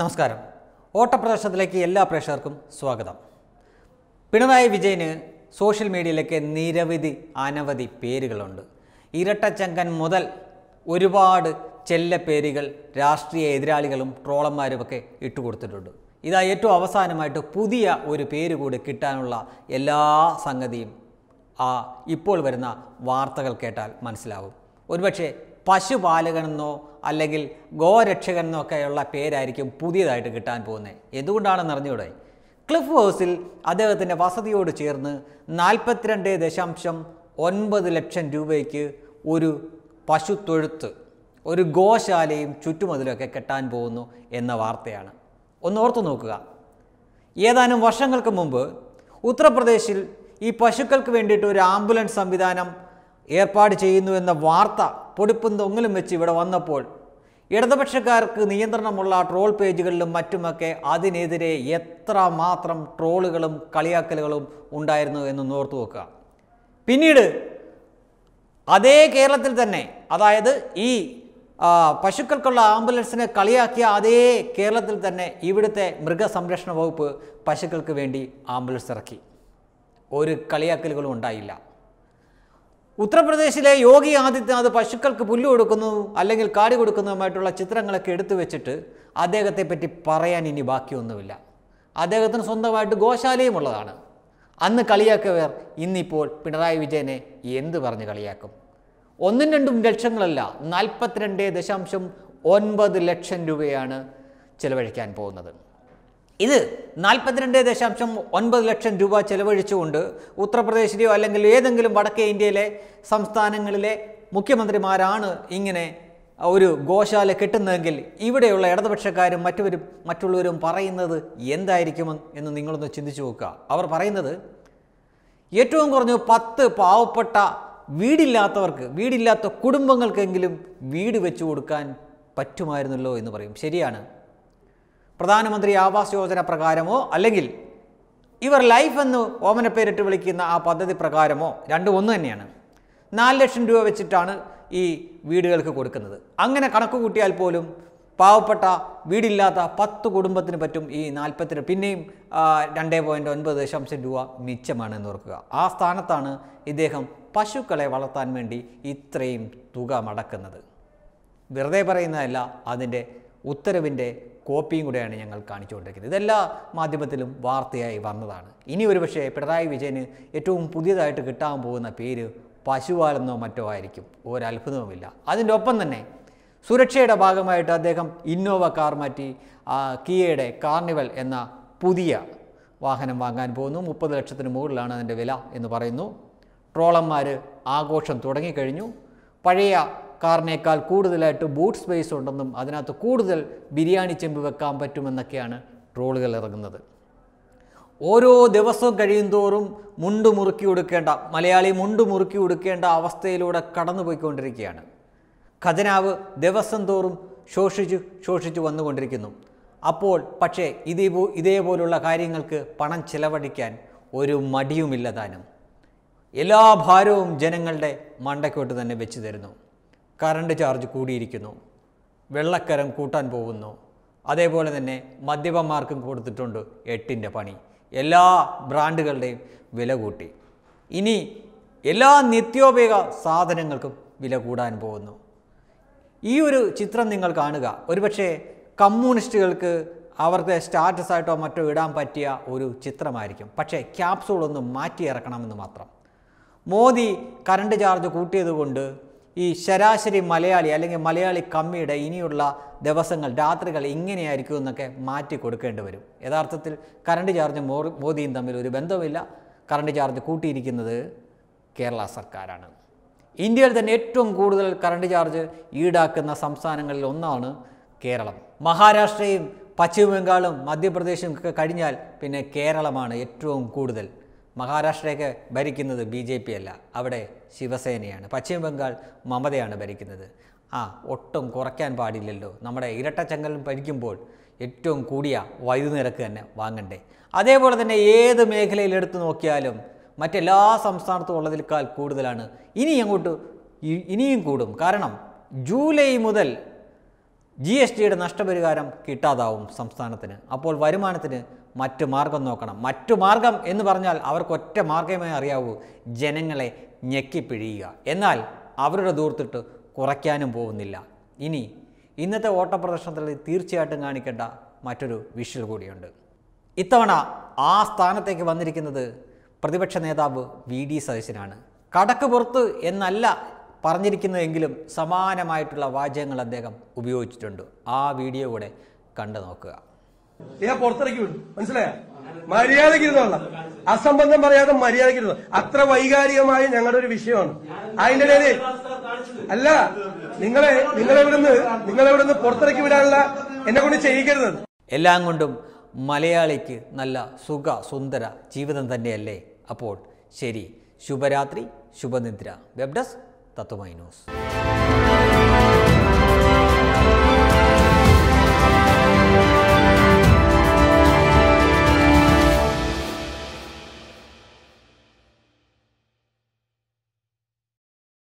നമസ്കാരം ഓട്ടപ്രദേശത്തിലേക്ക് എല്ലാ പ്രേക്ഷകർക്കും സ്വാഗതം പിണറായി വിജയന് സോഷ്യൽ മീഡിയയിലൊക്കെ നിരവധി അനവധി പേരുകളുണ്ട് ഇരട്ടച്ചങ്കൻ മുതൽ ഒരുപാട് ചെല്ലപ്പേരുകൾ രാഷ്ട്രീയ എതിരാളികളും ട്രോളന്മാരുമൊക്കെ ഇട്ടുകൊടുത്തിട്ടുണ്ട് ഇതാ ഏറ്റവും അവസാനമായിട്ട് പുതിയ ഒരു പേര് കൂടി കിട്ടാനുള്ള എല്ലാ സംഗതിയും ആ ഇപ്പോൾ വരുന്ന വാർത്തകൾ കേട്ടാൽ മനസ്സിലാവും ഒരുപക്ഷെ പശുപാലകനെന്നോ അല്ലെങ്കിൽ ഗോരക്ഷകനെന്നോ ഒക്കെയുള്ള പേരായിരിക്കും പുതിയതായിട്ട് കിട്ടാൻ പോകുന്നത് എന്തുകൊണ്ടാണെന്ന് അറിഞ്ഞുകൂടെ ക്ലിഫ് ഹൗസിൽ അദ്ദേഹത്തിൻ്റെ വസതിയോട് ചേർന്ന് നാൽപ്പത്തിരണ്ട് ദശാംശം ഒൻപത് ലക്ഷം രൂപയ്ക്ക് ഒരു പശുത്തൊഴുത്ത് ഒരു ഗോശാലയും ചുറ്റുമതിലൊക്കെ കെട്ടാൻ പോകുന്നു എന്ന വാർത്തയാണ് ഒന്ന് ഓർത്തു നോക്കുക ഏതാനും വർഷങ്ങൾക്ക് മുമ്പ് ഉത്തർപ്രദേശിൽ ഈ പശുക്കൾക്ക് വേണ്ടിയിട്ട് ഒരു ആംബുലൻസ് സംവിധാനം ഏർപ്പാട് ചെയ്യുന്നു എന്ന വാർത്ത പൊടിപ്പും തൊങ്ങലും വെച്ച് ഇവിടെ വന്നപ്പോൾ ഇടതുപക്ഷക്കാർക്ക് നിയന്ത്രണമുള്ള ട്രോൾ പേജുകളിലും മറ്റുമൊക്കെ അതിനെതിരെ എത്ര മാത്രം ട്രോളുകളും കളിയാക്കലുകളും ഉണ്ടായിരുന്നു എന്ന് നോർത്തു വെക്കുക പിന്നീട് അതേ കേരളത്തിൽ തന്നെ അതായത് ഈ പശുക്കൾക്കുള്ള ആംബുലൻസിനെ കളിയാക്കിയ അതേ കേരളത്തിൽ തന്നെ ഇവിടുത്തെ മൃഗസംരക്ഷണ വകുപ്പ് പശുക്കൾക്ക് വേണ്ടി ആംബുലൻസ് ഇറക്കി ഒരു കളിയാക്കലുകളും ഉണ്ടായില്ല ഉത്തർപ്രദേശിലെ യോഗി ആദിത്യനാഥ് പശുക്കൾക്ക് പുല്ല് കൊടുക്കുന്നു അല്ലെങ്കിൽ കാടി കൊടുക്കുന്നതുമായിട്ടുള്ള ചിത്രങ്ങളൊക്കെ എടുത്തു വെച്ചിട്ട് അദ്ദേഹത്തെ പറ്റി പറയാൻ ഇനി ബാക്കിയൊന്നുമില്ല അദ്ദേഹത്തിന് സ്വന്തമായിട്ട് ഗോശാലയും ഉള്ളതാണ് അന്ന് കളിയാക്കിയവർ ഇന്നിപ്പോൾ പിണറായി വിജയനെ എന്ത് പറഞ്ഞ് കളിയാക്കും ഒന്നും രണ്ടും ലക്ഷങ്ങളല്ല നാൽപ്പത്തിരണ്ട് ദശാംശം ഒൻപത് ലക്ഷം രൂപയാണ് ചിലവഴിക്കാൻ പോകുന്നത് ഇത് നാൽപ്പത്തിരണ്ട് ദശാംശം ഒൻപത് ലക്ഷം രൂപ ചെലവഴിച്ചുകൊണ്ട് ഉത്തർപ്രദേശിലെയോ അല്ലെങ്കിൽ ഏതെങ്കിലും വടക്കേ ഇന്ത്യയിലെ സംസ്ഥാനങ്ങളിലെ മുഖ്യമന്ത്രിമാരാണ് ഇങ്ങനെ ഒരു ഗോശാല കെട്ടുന്നതെങ്കിൽ ഇവിടെയുള്ള ഇടതുപക്ഷക്കാരും മറ്റുവരും മറ്റുള്ളവരും പറയുന്നത് എന്തായിരിക്കുമെന്ന് എന്ന് നിങ്ങളൊന്ന് ചിന്തിച്ചു നോക്കുക അവർ പറയുന്നത് ഏറ്റവും കുറഞ്ഞ് പത്ത് പാവപ്പെട്ട വീടില്ലാത്തവർക്ക് വീടില്ലാത്ത കുടുംബങ്ങൾക്കെങ്കിലും വീട് വെച്ചു കൊടുക്കാൻ പറ്റുമായിരുന്നല്ലോ എന്ന് പറയും ശരിയാണ് പ്രധാനമന്ത്രി ആവാസ് യോജന പ്രകാരമോ അല്ലെങ്കിൽ ഇവർ ലൈഫ് എന്ന് ഓമനപ്പേരിട്ട് വിളിക്കുന്ന ആ പദ്ധതി പ്രകാരമോ രണ്ടും ഒന്ന് തന്നെയാണ് നാല് ലക്ഷം രൂപ വെച്ചിട്ടാണ് ഈ വീടുകൾക്ക് കൊടുക്കുന്നത് അങ്ങനെ കണക്ക് കൂട്ടിയാൽ പോലും പാവപ്പെട്ട വീടില്ലാത്ത പത്ത് കുടുംബത്തിന് പറ്റും ഈ നാൽപ്പത്തി പിന്നെയും രണ്ടേ പോയിൻ്റ് ഒൻപത് ദശാംശം രൂപ മിച്ചമാണ് എന്ന് ഓർക്കുക ആ സ്ഥാനത്താണ് ഇദ്ദേഹം പശുക്കളെ വളർത്താൻ വേണ്ടി ഇത്രയും തുക മടക്കുന്നത് വെറുതെ പറയുന്നതല്ല അതിൻ്റെ ഉത്തരവിൻ്റെ കോപ്പിയും കൂടെയാണ് ഞങ്ങൾ കാണിച്ചുകൊണ്ടിരിക്കുന്നത് ഇതെല്ലാ മാധ്യമത്തിലും വാർത്തയായി വന്നതാണ് ഇനി ഒരു പക്ഷേ പിണറായി വിജയന് ഏറ്റവും പുതിയതായിട്ട് കിട്ടാൻ പോകുന്ന പേര് പശുവാലെന്നോ മറ്റോ ആയിരിക്കും ഒരത്ഭുതവുമില്ല അതിൻ്റെ ഒപ്പം തന്നെ സുരക്ഷയുടെ ഭാഗമായിട്ട് അദ്ദേഹം ഇന്നോവ കാർ മാറ്റി കിയയുടെ കാർണിവൽ എന്ന പുതിയ വാഹനം വാങ്ങാൻ പോകുന്നു മുപ്പത് ലക്ഷത്തിന് മുകളിലാണ് അതിൻ്റെ വില എന്ന് പറയുന്നു ട്രോളന്മാർ ആഘോഷം തുടങ്ങിക്കഴിഞ്ഞു പഴയ കാറിനേക്കാൾ കൂടുതലായിട്ട് ബൂട്ട് സ്പേസ് ഉണ്ടെന്നും അതിനകത്ത് കൂടുതൽ ബിരിയാണി ചെമ്പ് വെക്കാൻ പറ്റുമെന്നൊക്കെയാണ് ട്രോളുകൾ ഇറങ്ങുന്നത് ഓരോ ദിവസവും തോറും മുണ്ട് മുറുക്കി ഉടുക്കേണ്ട മലയാളി മുണ്ട് മുറുക്കി ഉടുക്കേണ്ട അവസ്ഥയിലൂടെ കടന്നുപോയിക്കൊണ്ടിരിക്കുകയാണ് ഖജനാവ് ദിവസം തോറും ശോഷിച്ചു ശോഷിച്ചു വന്നുകൊണ്ടിരിക്കുന്നു അപ്പോൾ പക്ഷേ ഇതേ ഇതേപോലുള്ള കാര്യങ്ങൾക്ക് പണം ചിലവഴിക്കാൻ ഒരു മടിയുമില്ല താനും എല്ലാ ഭാരവും ജനങ്ങളുടെ മണ്ടക്കോട്ട് തന്നെ വെച്ചു തരുന്നു കറണ്ട് ചാർജ് കൂടിയിരിക്കുന്നു വെള്ളക്കരം കൂട്ടാൻ പോകുന്നു അതേപോലെ തന്നെ മദ്യപന്മാർക്കും കൊടുത്തിട്ടുണ്ട് എട്ടിൻ്റെ പണി എല്ലാ ബ്രാൻഡുകളുടെയും വില കൂട്ടി ഇനി എല്ലാ നിത്യോപയോഗ സാധനങ്ങൾക്കും വില കൂടാൻ പോകുന്നു ഈ ഒരു ചിത്രം നിങ്ങൾ കാണുക ഒരുപക്ഷെ കമ്മ്യൂണിസ്റ്റുകൾക്ക് അവരുടെ സ്റ്റാറ്റസ് ആയിട്ടോ മറ്റോ ഇടാൻ പറ്റിയ ഒരു ചിത്രമായിരിക്കും പക്ഷേ ക്യാപ്സൂൾ ഒന്ന് മാറ്റി ഇറക്കണമെന്ന് മാത്രം മോദി കറണ്ട് ചാർജ് കൂട്ടിയതുകൊണ്ട് ഈ ശരാശരി മലയാളി അല്ലെങ്കിൽ മലയാളി കമ്മിയുടെ ഇനിയുള്ള ദിവസങ്ങൾ രാത്രികൾ ഇങ്ങനെയായിരിക്കും എന്നൊക്കെ മാറ്റി കൊടുക്കേണ്ടി വരും യഥാർത്ഥത്തിൽ കറണ്ട് ചാർജ് മോദിയും തമ്മിൽ ഒരു ബന്ധവുമില്ല കറണ്ട് ചാർജ് കൂട്ടിയിരിക്കുന്നത് കേരള സർക്കാരാണ് ഇന്ത്യയിൽ തന്നെ ഏറ്റവും കൂടുതൽ കറണ്ട് ചാർജ് ഈടാക്കുന്ന സംസ്ഥാനങ്ങളിൽ ഒന്നാണ് കേരളം മഹാരാഷ്ട്രയും പശ്ചിമ ബംഗാളും മധ്യപ്രദേശും ഒക്കെ കഴിഞ്ഞാൽ പിന്നെ കേരളമാണ് ഏറ്റവും കൂടുതൽ മഹാരാഷ്ട്രയൊക്കെ ഭരിക്കുന്നത് ബി ജെ പി അല്ല അവിടെ ശിവസേനയാണ് പശ്ചിമ ബംഗാൾ മമതയാണ് ഭരിക്കുന്നത് ആ ഒട്ടും കുറയ്ക്കാൻ പാടില്ലല്ലോ നമ്മുടെ ഇരട്ടച്ചങ്കലും ഭരിക്കുമ്പോൾ ഏറ്റവും കൂടിയ വൈദ്യുതി നിരക്ക് തന്നെ വാങ്ങണ്ടേ അതേപോലെ തന്നെ ഏത് മേഖലയിൽ എടുത്തു നോക്കിയാലും മറ്റെല്ലാ സംസ്ഥാനത്തും ഉള്ളതിനേക്കാൾ കൂടുതലാണ് ഇനി അങ്ങോട്ട് ഇനിയും കൂടും കാരണം ജൂലൈ മുതൽ ജി എസ് ടിയുടെ നഷ്ടപരിഹാരം കിട്ടാതാവും സംസ്ഥാനത്തിന് അപ്പോൾ വരുമാനത്തിന് മറ്റു മാർഗം നോക്കണം മറ്റു മാർഗം എന്ന് പറഞ്ഞാൽ അവർക്ക് ഒറ്റ മാർഗമേ അറിയാവൂ ജനങ്ങളെ ഞെക്കിപ്പിഴിയുക എന്നാൽ അവരുടെ ദൂർത്തിട്ട് കുറയ്ക്കാനും പോകുന്നില്ല ഇനി ഇന്നത്തെ പ്രദർശനത്തിൽ തീർച്ചയായിട്ടും കാണിക്കേണ്ട മറ്റൊരു വിഷ്വൽ കൂടിയുണ്ട് ഇത്തവണ ആ സ്ഥാനത്തേക്ക് വന്നിരിക്കുന്നത് പ്രതിപക്ഷ നേതാവ് വി ഡി സതീശനാണ് കടക്ക് പുറത്ത് എന്നല്ല പറഞ്ഞിരിക്കുന്നതെങ്കിലും സമാനമായിട്ടുള്ള വാചകങ്ങൾ അദ്ദേഹം ഉപയോഗിച്ചിട്ടുണ്ട് ആ വീഡിയോ കൂടെ കണ്ടു നോക്കുക ആ പുറത്തിറക്കി വിടും മനസ്സിലായ ഇരുന്നുള്ള അസംബന്ധം പറയാതെ മര്യാദയ്ക്ക് ഇരുന്നു അത്ര വൈകാരികമായ ഞങ്ങളുടെ ഒരു വിഷയമാണ് അതിന്റെ ഇടയിൽ അല്ല നിങ്ങളെ നിങ്ങളെവിടുന്ന് നിങ്ങളെവിടുന്ന് പുറത്തിറക്കി വിടാനുള്ള എന്നെ കൊണ്ട് ചെയ്യിക്കരുത് എല്ലാം കൊണ്ടും മലയാളിക്ക് നല്ല സുഖ സുന്ദര ജീവിതം തന്നെയല്ലേ അപ്പോൾ ശരി ശുഭരാത്രി ശുഭനിദ്ര വെബ് ഡെസ്ക് തത്വമൈ ന്യൂസ്